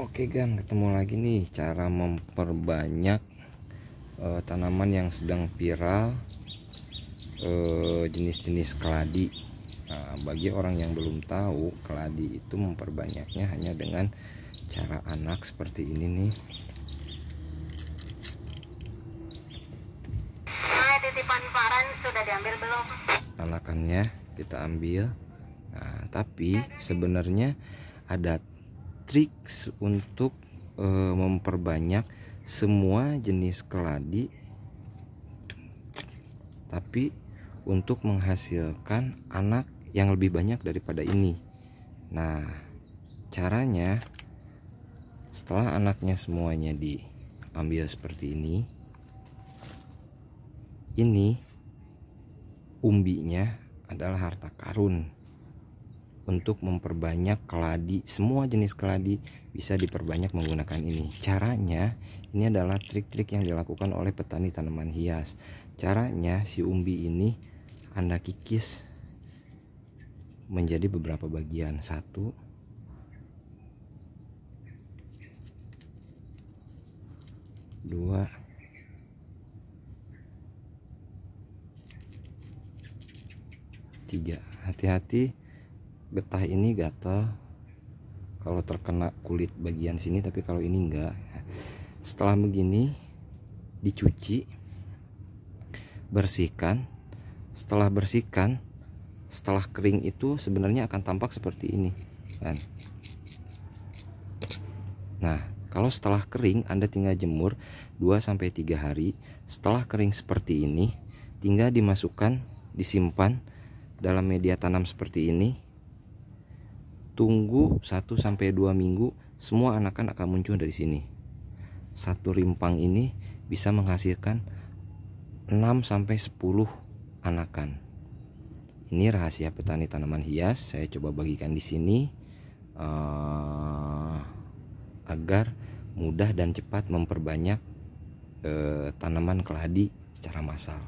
Oke Gan, ketemu lagi nih cara memperbanyak uh, tanaman yang sedang viral eh, jenis-jenis uh, keladi. Nah, bagi orang yang belum tahu, keladi itu memperbanyaknya hanya dengan cara anak seperti ini nih. Nah, titipan paran sudah diambil belum? Anakannya kita ambil. Nah, tapi sebenarnya ada trik untuk e, memperbanyak semua jenis keladi tapi untuk menghasilkan anak yang lebih banyak daripada ini nah caranya setelah anaknya semuanya diambil seperti ini ini umbinya adalah harta karun untuk memperbanyak keladi semua jenis keladi bisa diperbanyak menggunakan ini caranya ini adalah trik-trik yang dilakukan oleh petani tanaman hias caranya si umbi ini anda kikis menjadi beberapa bagian satu dua tiga hati-hati getah ini gatal kalau terkena kulit bagian sini tapi kalau ini enggak setelah begini dicuci bersihkan setelah bersihkan setelah kering itu sebenarnya akan tampak seperti ini kan nah kalau setelah kering Anda tinggal jemur 2-3 hari setelah kering seperti ini tinggal dimasukkan disimpan dalam media tanam seperti ini tunggu 1 sampai 2 minggu semua anakan akan muncul dari sini satu rimpang ini bisa menghasilkan 6 sampai 10 anakan ini rahasia petani tanaman hias saya coba bagikan di sini uh, agar mudah dan cepat memperbanyak uh, tanaman keladi secara massal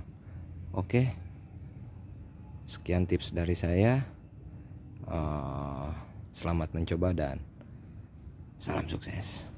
oke okay. sekian tips dari saya uh, Selamat mencoba dan salam sukses.